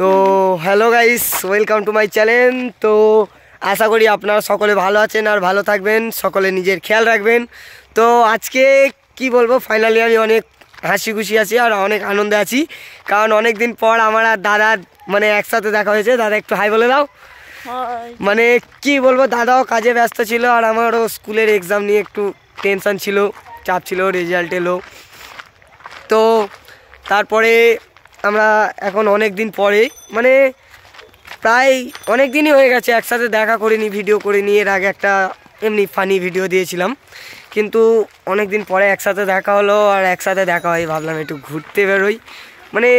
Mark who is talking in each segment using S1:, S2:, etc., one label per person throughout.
S1: তো hello guys welcome to my channel তো আশা করি আপনারা সকলে ভালো আছেন আর ভালো থাকবেন সকলে নিজের খেয়াল রাখবেন তো আজকে কি বলবো ফাইনালি আমি অনেক হাসি খুশি আছি আর অনেক আনন্দে আছি কারণ অনেক দিন পর আমার আর দাদা মানে একসাথে দেখা হয়েছে দাদা একটু হাই বলে দাও মানে কি বলবো দাদাও কাজে ব্যস্ত ছিল আর আমারও স্কুলের এক্সাম নিয়ে একটু টেনশান ছিল চাপ ছিল রেজাল্ট এলো তো তারপরে আমরা এখন অনেক দিন পরে মানে প্রায় অনেক দিনই হয়ে গেছে একসাথে দেখা করিনি ভিডিও করিনি এর আগে একটা এমনি ফানি ভিডিও দিয়েছিলাম কিন্তু অনেক দিন পরে একসাথে দেখা হলো আর একসাথে দেখা হয় ভাবলাম একটু ঘুরতে বেরোই মানে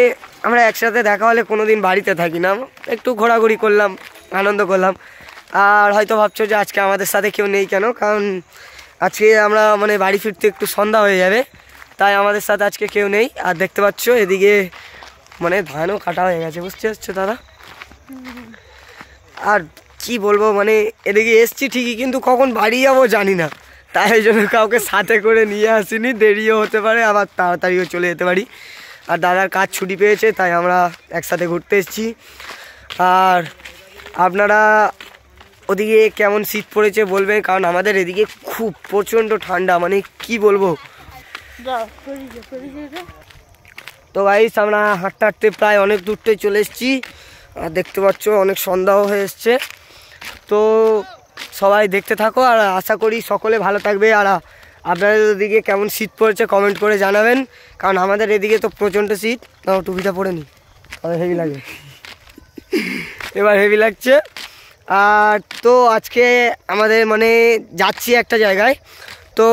S1: আমরা একসাথে দেখা হলে কোনো দিন বাড়িতে থাকি না একটু ঘোরাঘুরি করলাম আনন্দ করলাম আর হয়তো ভাবছো যে আজকে আমাদের সাথে কেউ নেই কেন কারণ আজকে আমরা মানে বাড়ি ফিরতে একটু সন্ধ্যা হয়ে যাবে তাই আমাদের সাথে আজকে কেউ নেই আর দেখতে পাচ্ছ এদিকে মানে ধানও কাটা হয়ে গেছে বুঝতে পারছো দাদা আর কি বলবো মানে এদিকে এসছি ঠিকই কিন্তু কখন বাড়ি যাবো জানি না তাই জন্য কাউকে সাথে করে নিয়ে আসিনি দেরিও হতে পারে আবার তাড়াতাড়িও চলে যেতে পারি আর দাদার কাজ ছুটি পেয়েছে তাই আমরা একসাথে ঘুরতে এসেছি আর আপনারা ওদিকে কেমন শীত পড়েছে বলবেন কারণ আমাদের এদিকে খুব প্রচণ্ড ঠান্ডা মানে কি বলবো তো গাইস আমরা হাঁটতে হাঁটতে প্রায় অনেক দূরতে চলে এসেছি আর দেখতে পাচ্ছ অনেক সন্ধ্যাও হয়ে এসছে তো সবাই দেখতে থাকো আর আশা করি সকলে ভালো থাকবে আর আপনাদের ওদিকে কেমন শীত পড়েছে কমেন্ট করে জানাবেন কারণ আমাদের এদিকে তো প্রচণ্ড শীত তাও টুপিটা পরে নি তবে হেভি লাগবে এবার হেভি লাগছে আর তো আজকে আমাদের মানে যাচ্ছি একটা জায়গায় তো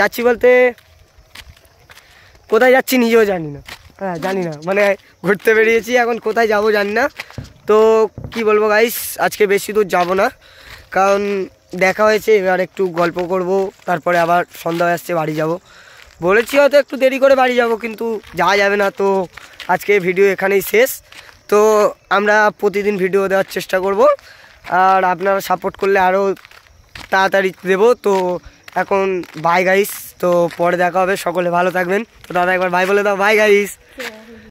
S1: যাচ্ছি বলতে কোথায় যাচ্ছি নিজেও জানি না হ্যাঁ জানি না মানে ঘুরতে বেরিয়েছি এখন কোথায় যাব জানি না তো কি বলবো গাইস আজকে বেশি দূর যাবো না কারণ দেখা হয়েছে এবার একটু গল্প করব তারপরে আবার সন্ধ্যা হয়ে আসছে বাড়ি যাব বলেছি হয়তো একটু দেরি করে বাড়ি যাব কিন্তু যাওয়া যাবে না তো আজকে ভিডিও এখানেই শেষ তো আমরা প্রতিদিন ভিডিও দেওয়ার চেষ্টা করব আর আপনারা সাপোর্ট করলে আরও তাড়াতাড়ি দেবো তো এখন বাই গাইস তো পরে দেখা হবে সকলে ভালো থাকবেন তো দাদা একবার ভাই বলে দাও ভাই গাইস